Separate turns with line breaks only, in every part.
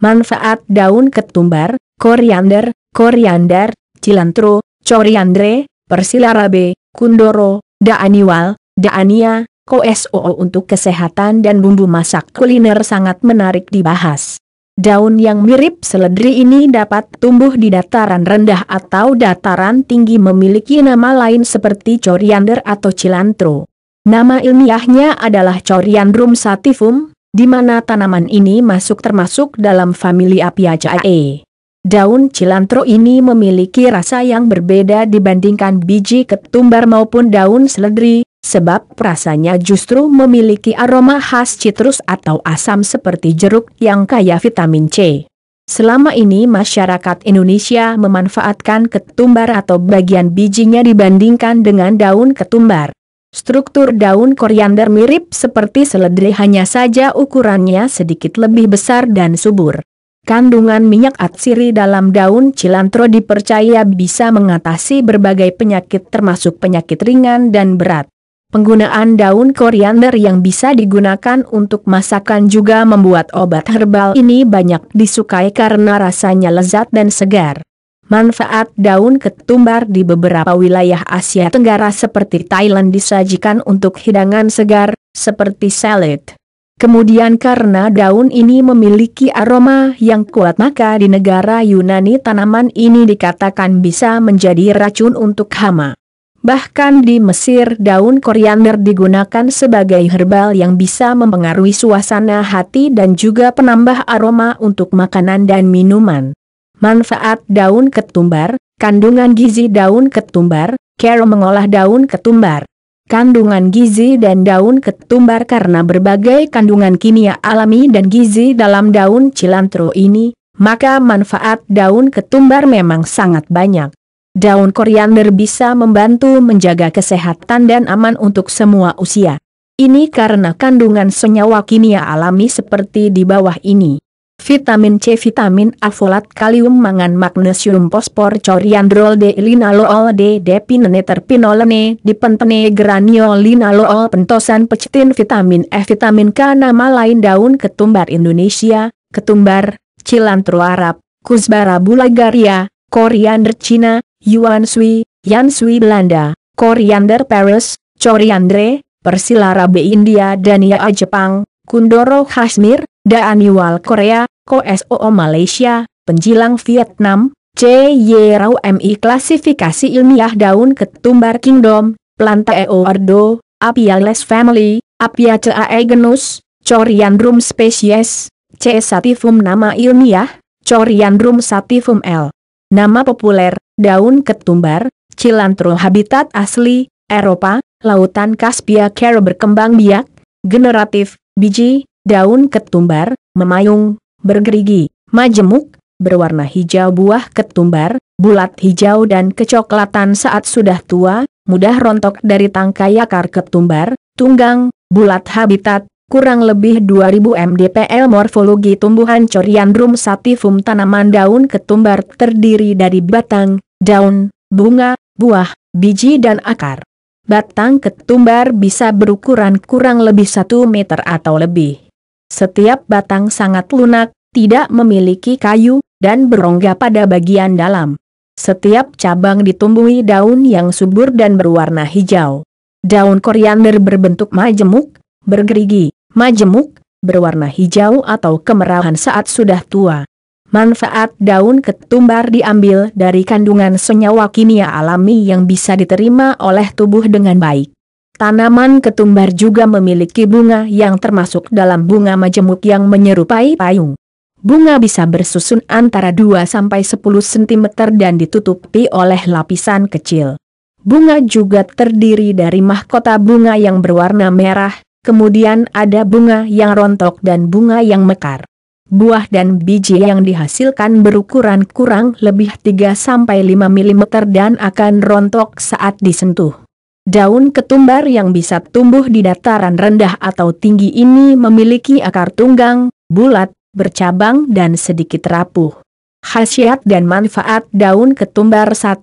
manfaat daun ketumbar, koriander, koriander, cilantro, coriandre, persilarabe, kundoro, daaniwal, daania, koesoo untuk kesehatan dan bumbu masak kuliner sangat menarik dibahas. Daun yang mirip seledri ini dapat tumbuh di dataran rendah atau dataran tinggi memiliki nama lain seperti coriander atau cilantro. Nama ilmiahnya adalah Coriandrum sativum, di mana tanaman ini masuk termasuk dalam famili Apiaceae. Daun cilantro ini memiliki rasa yang berbeda dibandingkan biji ketumbar maupun daun seledri, sebab rasanya justru memiliki aroma khas citrus atau asam seperti jeruk yang kaya vitamin C. Selama ini masyarakat Indonesia memanfaatkan ketumbar atau bagian bijinya dibandingkan dengan daun ketumbar. Struktur daun koriander mirip seperti seledri hanya saja ukurannya sedikit lebih besar dan subur. Kandungan minyak atsiri dalam daun cilantro dipercaya bisa mengatasi berbagai penyakit termasuk penyakit ringan dan berat. Penggunaan daun koriander yang bisa digunakan untuk masakan juga membuat obat herbal ini banyak disukai karena rasanya lezat dan segar. Manfaat daun ketumbar di beberapa wilayah Asia Tenggara seperti Thailand disajikan untuk hidangan segar, seperti salad. Kemudian karena daun ini memiliki aroma yang kuat maka di negara Yunani tanaman ini dikatakan bisa menjadi racun untuk hama. Bahkan di Mesir daun koriander digunakan sebagai herbal yang bisa mempengaruhi suasana hati dan juga penambah aroma untuk makanan dan minuman. Manfaat daun ketumbar, kandungan gizi daun ketumbar, care mengolah daun ketumbar. Kandungan gizi dan daun ketumbar karena berbagai kandungan kimia alami dan gizi dalam daun cilantro ini, maka manfaat daun ketumbar memang sangat banyak. Daun koriander bisa membantu menjaga kesehatan dan aman untuk semua usia. Ini karena kandungan senyawa kimia alami seperti di bawah ini. Vitamin C Vitamin A folat kalium mangan magnesium fosfor, coriandrol D linalool, D depinene terpinolene dipentene linalool, pentosan pecetin vitamin E vitamin K nama lain daun ketumbar Indonesia, ketumbar, cilantro Arab, kusbara Bulgaria, koriander Cina, yuan sui, yan sui Belanda, koriander Paris, coriandre, persilara B India dan Yaa Jepang, kundoro Kashmir, Daaniwal Korea, SOO Malaysia, Penjilang Vietnam, C. Yerau MI Klasifikasi Ilmiah Daun Ketumbar Kingdom, Plantae Ordo, Apiales Family, Apiaceae Genus, Coriandrum Species, C. Sativum Nama Ilmiah, Coriandrum sativum L. Nama populer, daun ketumbar, cilantro habitat asli, Eropa, lautan Kaspia kera berkembang biak, generatif, biji, daun ketumbar, memayung, bergerigi, majemuk, berwarna hijau buah ketumbar, bulat hijau dan kecoklatan saat sudah tua, mudah rontok dari tangkai akar ketumbar, tunggang, bulat habitat, kurang lebih 2000 mdpl morfologi tumbuhan coriandrum sativum tanaman daun ketumbar terdiri dari batang, daun, bunga, buah, biji dan akar. Batang ketumbar bisa berukuran kurang lebih 1 meter atau lebih. Setiap batang sangat lunak, tidak memiliki kayu, dan berongga pada bagian dalam. Setiap cabang ditumbuhi daun yang subur dan berwarna hijau. Daun koriander berbentuk majemuk, bergerigi, majemuk, berwarna hijau atau kemerahan saat sudah tua. Manfaat daun ketumbar diambil dari kandungan senyawa kimia alami yang bisa diterima oleh tubuh dengan baik. Tanaman ketumbar juga memiliki bunga yang termasuk dalam bunga majemuk yang menyerupai payung. Bunga bisa bersusun antara 2-10 cm dan ditutupi oleh lapisan kecil. Bunga juga terdiri dari mahkota bunga yang berwarna merah, kemudian ada bunga yang rontok dan bunga yang mekar. Buah dan biji yang dihasilkan berukuran kurang lebih 3-5 mm dan akan rontok saat disentuh. Daun ketumbar yang bisa tumbuh di dataran rendah atau tinggi ini memiliki akar tunggang, bulat, bercabang dan sedikit rapuh. Khasiat dan manfaat daun ketumbar 1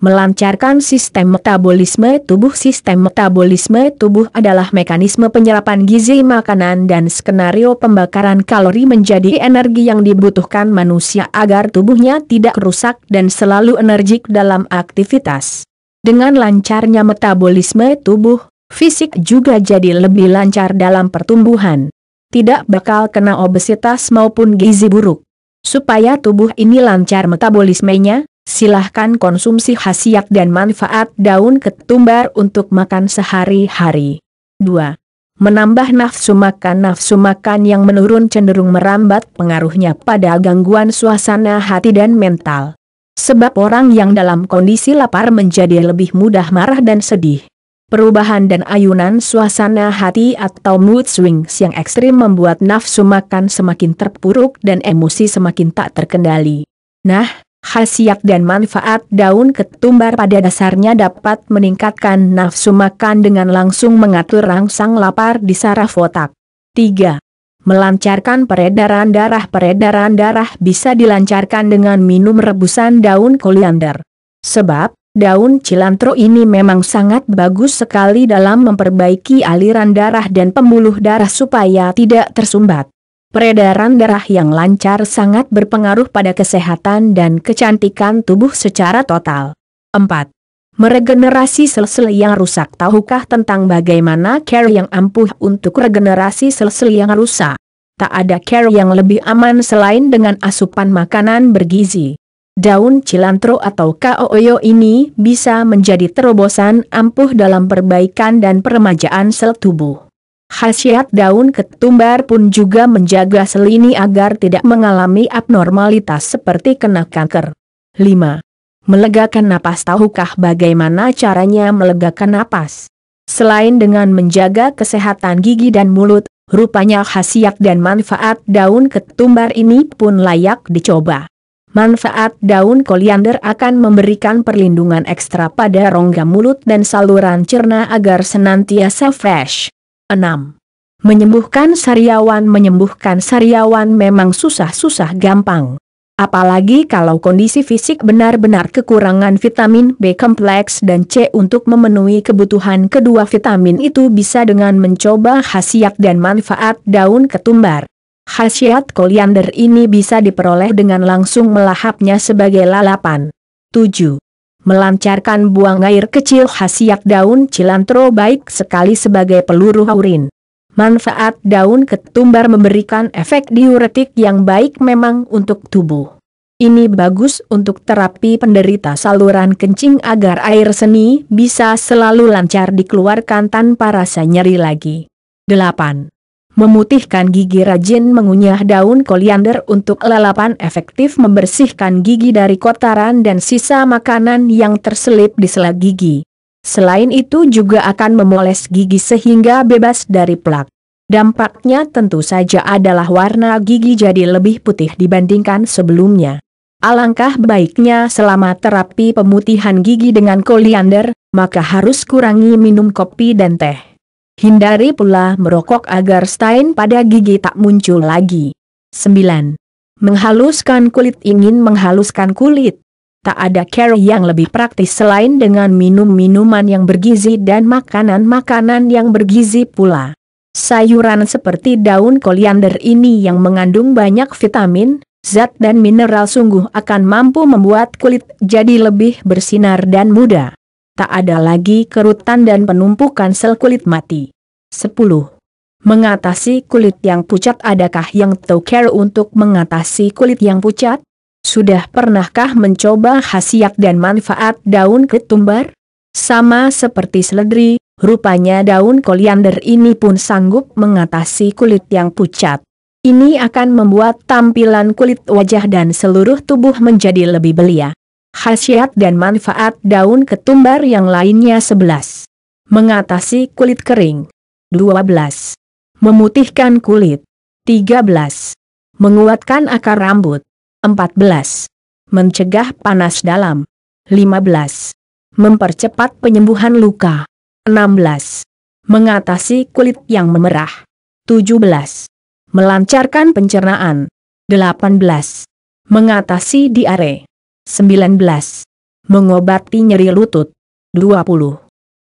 melancarkan sistem metabolisme tubuh. Sistem metabolisme tubuh adalah mekanisme penyerapan gizi makanan dan skenario pembakaran kalori menjadi energi yang dibutuhkan manusia agar tubuhnya tidak rusak dan selalu energik dalam aktivitas. Dengan lancarnya metabolisme tubuh, fisik juga jadi lebih lancar dalam pertumbuhan. Tidak bakal kena obesitas maupun gizi buruk. Supaya tubuh ini lancar metabolismenya, silahkan konsumsi khasiat dan manfaat daun ketumbar untuk makan sehari-hari. 2. Menambah nafsu makan Nafsu makan yang menurun cenderung merambat pengaruhnya pada gangguan suasana hati dan mental. Sebab orang yang dalam kondisi lapar menjadi lebih mudah marah dan sedih. Perubahan dan ayunan suasana hati atau mood swings yang ekstrim membuat nafsu makan semakin terpuruk dan emosi semakin tak terkendali. Nah, khasiat dan manfaat daun ketumbar pada dasarnya dapat meningkatkan nafsu makan dengan langsung mengatur rangsang lapar di saraf otak. 3. Melancarkan peredaran darah Peredaran darah bisa dilancarkan dengan minum rebusan daun koriander. Sebab, daun cilantro ini memang sangat bagus sekali dalam memperbaiki aliran darah dan pembuluh darah supaya tidak tersumbat. Peredaran darah yang lancar sangat berpengaruh pada kesehatan dan kecantikan tubuh secara total. 4. Meregenerasi sel-sel yang rusak tahukah tentang bagaimana care yang ampuh untuk regenerasi sel-sel yang rusak? Tak ada care yang lebih aman selain dengan asupan makanan bergizi. Daun cilantro atau kaoyo ini bisa menjadi terobosan ampuh dalam perbaikan dan peremajaan sel tubuh. Khasiat daun ketumbar pun juga menjaga sel ini agar tidak mengalami abnormalitas seperti kena kanker. 5. Melegakan napas tahukah bagaimana caranya melegakan napas? Selain dengan menjaga kesehatan gigi dan mulut, rupanya khasiat dan manfaat daun ketumbar ini pun layak dicoba. Manfaat daun koliander akan memberikan perlindungan ekstra pada rongga mulut dan saluran cerna agar senantiasa fresh. 6. Menyembuhkan sariawan Menyembuhkan sariawan memang susah-susah gampang. Apalagi kalau kondisi fisik benar-benar kekurangan vitamin B kompleks dan C untuk memenuhi kebutuhan kedua vitamin itu bisa dengan mencoba khasiat dan manfaat daun ketumbar. Khasiat koliander ini bisa diperoleh dengan langsung melahapnya sebagai lalapan. 7. Melancarkan buang air kecil khasiat daun cilantro baik sekali sebagai peluru urin. Manfaat daun ketumbar memberikan efek diuretik yang baik memang untuk tubuh. Ini bagus untuk terapi penderita saluran kencing agar air seni bisa selalu lancar dikeluarkan tanpa rasa nyeri lagi. 8. Memutihkan gigi rajin mengunyah daun koliander untuk lalapan efektif membersihkan gigi dari kotoran dan sisa makanan yang terselip di sela gigi. Selain itu juga akan memoles gigi sehingga bebas dari plak. Dampaknya tentu saja adalah warna gigi jadi lebih putih dibandingkan sebelumnya. Alangkah baiknya selama terapi pemutihan gigi dengan koliander, maka harus kurangi minum kopi dan teh. Hindari pula merokok agar stain pada gigi tak muncul lagi. 9. Menghaluskan kulit ingin menghaluskan kulit tak ada care yang lebih praktis selain dengan minum-minuman yang bergizi dan makanan-makanan yang bergizi pula. Sayuran seperti daun koriander ini yang mengandung banyak vitamin, zat dan mineral sungguh akan mampu membuat kulit jadi lebih bersinar dan muda. Tak ada lagi kerutan dan penumpukan sel kulit mati. 10. Mengatasi kulit yang pucat Adakah yang tahu care untuk mengatasi kulit yang pucat? Sudah pernahkah mencoba khasiat dan manfaat daun ketumbar? Sama seperti seledri, rupanya daun koliander ini pun sanggup mengatasi kulit yang pucat. Ini akan membuat tampilan kulit wajah dan seluruh tubuh menjadi lebih belia. Khasiat dan manfaat daun ketumbar yang lainnya 11. Mengatasi kulit kering. 12. Memutihkan kulit. 13. Menguatkan akar rambut. 14. Mencegah panas dalam. 15. Mempercepat penyembuhan luka. 16. Mengatasi kulit yang memerah. 17. Melancarkan pencernaan. 18. Mengatasi diare. 19. Mengobati nyeri lutut. 20.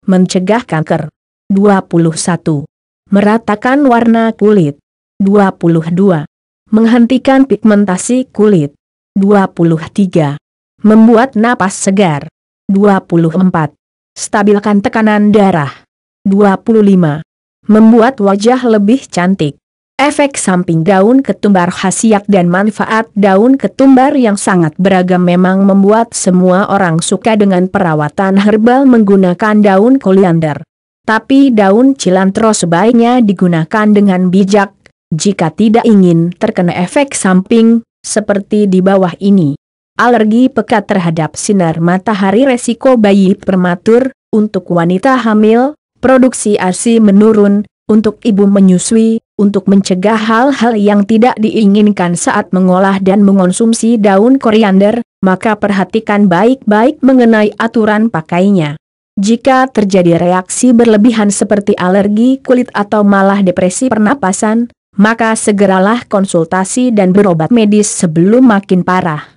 Mencegah kanker. 21. Meratakan warna kulit. 22. Menghentikan pigmentasi kulit. 23. Membuat napas segar. 24. Stabilkan tekanan darah. 25. Membuat wajah lebih cantik. Efek samping daun ketumbar khasiat dan manfaat daun ketumbar yang sangat beragam memang membuat semua orang suka dengan perawatan herbal menggunakan daun koliander. Tapi daun cilantro sebaiknya digunakan dengan bijak jika tidak ingin terkena efek samping, seperti di bawah ini. Alergi pekat terhadap sinar matahari resiko bayi prematur, untuk wanita hamil, produksi ASI menurun, untuk ibu menyusui, untuk mencegah hal-hal yang tidak diinginkan saat mengolah dan mengonsumsi daun koriander, maka perhatikan baik-baik mengenai aturan pakainya. Jika terjadi reaksi berlebihan seperti alergi kulit atau malah depresi pernapasan, maka segeralah konsultasi dan berobat medis sebelum makin parah.